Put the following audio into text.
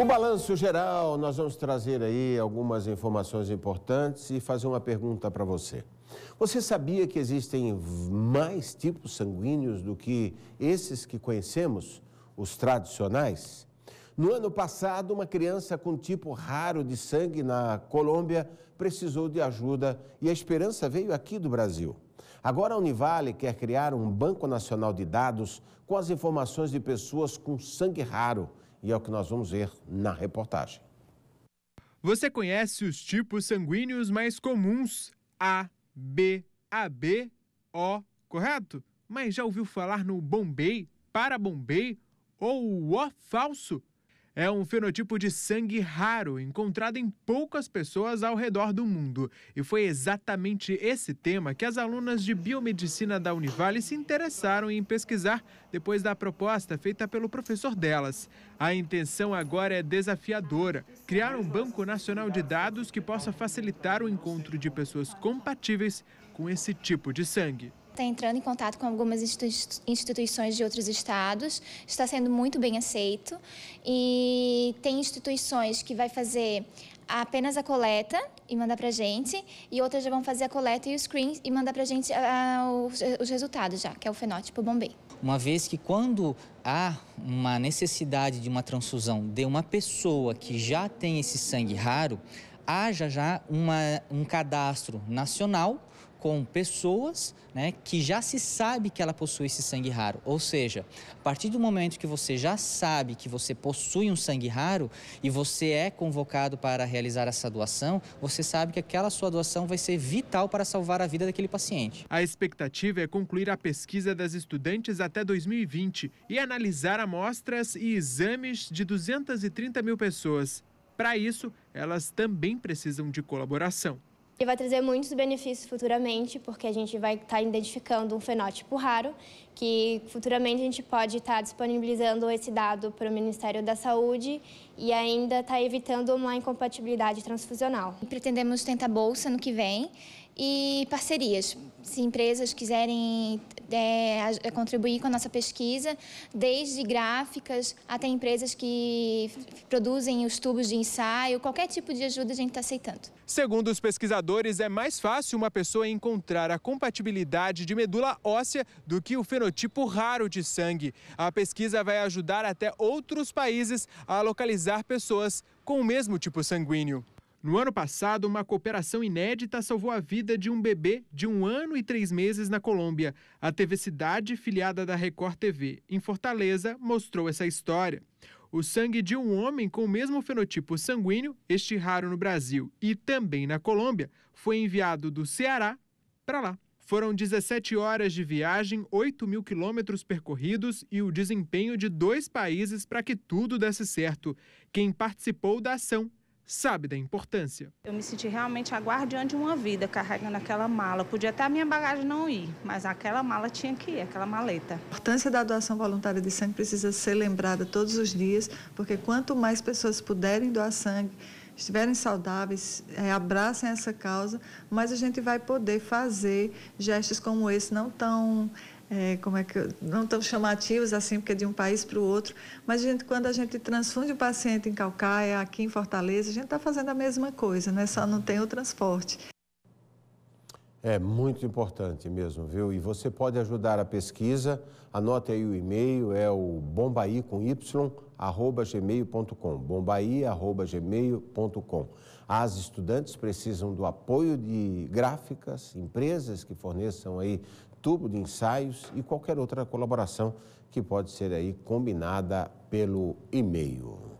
O balanço geral, nós vamos trazer aí algumas informações importantes e fazer uma pergunta para você. Você sabia que existem mais tipos sanguíneos do que esses que conhecemos, os tradicionais? No ano passado, uma criança com tipo raro de sangue na Colômbia precisou de ajuda e a esperança veio aqui do Brasil. Agora a Univale quer criar um banco nacional de dados com as informações de pessoas com sangue raro e é o que nós vamos ver na reportagem. Você conhece os tipos sanguíneos mais comuns A, B, AB, O, correto? Mas já ouviu falar no Bombay, Parabombay ou O falso? É um fenotipo de sangue raro encontrado em poucas pessoas ao redor do mundo. E foi exatamente esse tema que as alunas de biomedicina da Univale se interessaram em pesquisar depois da proposta feita pelo professor delas. A intenção agora é desafiadora: criar um banco nacional de dados que possa facilitar o encontro de pessoas compatíveis com esse tipo de sangue está entrando em contato com algumas instituições de outros estados, está sendo muito bem aceito e tem instituições que vai fazer apenas a coleta e mandar para a gente, e outras já vão fazer a coleta e o screen e mandar para a gente ah, os, os, resultados já, que é o fenótipo Bombay. Uma vez que quando há uma necessidade de uma transfusão de uma pessoa que já tem esse sangue raro, haja já uma, um cadastro nacional com pessoas né, que já se sabe que ela possui esse sangue raro. Ou seja, a partir do momento que você já sabe que você possui um sangue raro e você é convocado para realizar essa doação, você sabe que aquela sua doação vai ser vital para salvar a vida daquele paciente. A expectativa é concluir a pesquisa das estudantes até 2020 e analisar amostras e exames de 230 mil pessoas. Para isso, elas também precisam de colaboração. E vai trazer muitos benefícios futuramente, porque a gente vai estar tá identificando um fenótipo raro, que futuramente a gente pode estar tá disponibilizando esse dado para o Ministério da Saúde e ainda está evitando uma incompatibilidade transfusional. Pretendemos tentar bolsa no que vem e parcerias. Se empresas quiserem é, é, contribuir com a nossa pesquisa, desde gráficas até empresas que produzem os tubos de ensaio, qualquer tipo de ajuda a gente está aceitando. Segundo os pesquisadores, é mais fácil uma pessoa encontrar a compatibilidade de medula óssea do que o fenotipo raro de sangue. A pesquisa vai ajudar até outros países a localizar pessoas com o mesmo tipo sanguíneo. No ano passado, uma cooperação inédita salvou a vida de um bebê de um ano e três meses na Colômbia. A TV Cidade, filiada da Record TV, em Fortaleza, mostrou essa história. O sangue de um homem com o mesmo fenotipo sanguíneo, este raro no Brasil e também na Colômbia, foi enviado do Ceará para lá. Foram 17 horas de viagem, 8 mil quilômetros percorridos e o desempenho de dois países para que tudo desse certo. Quem participou da ação sabe da importância. Eu me senti realmente a guardiã de uma vida carregando aquela mala. Podia até a minha bagagem não ir, mas aquela mala tinha que ir, aquela maleta. A importância da doação voluntária de sangue precisa ser lembrada todos os dias, porque quanto mais pessoas puderem doar sangue, estiverem saudáveis, é, abracem essa causa, mas a gente vai poder fazer gestos como esse não tão é, como é que não tão chamativos assim, porque é de um país para o outro, mas gente, quando a gente transfunde o paciente em Calcaia, aqui em Fortaleza, a gente está fazendo a mesma coisa, né? só não tem o transporte. É muito importante mesmo, viu? E você pode ajudar a pesquisa. Anote aí o e-mail, é o bombaí com y, arroba gmail.com. Bombaí, arroba gmail.com. As estudantes precisam do apoio de gráficas, empresas que forneçam aí tubo de ensaios e qualquer outra colaboração que pode ser aí combinada pelo e-mail.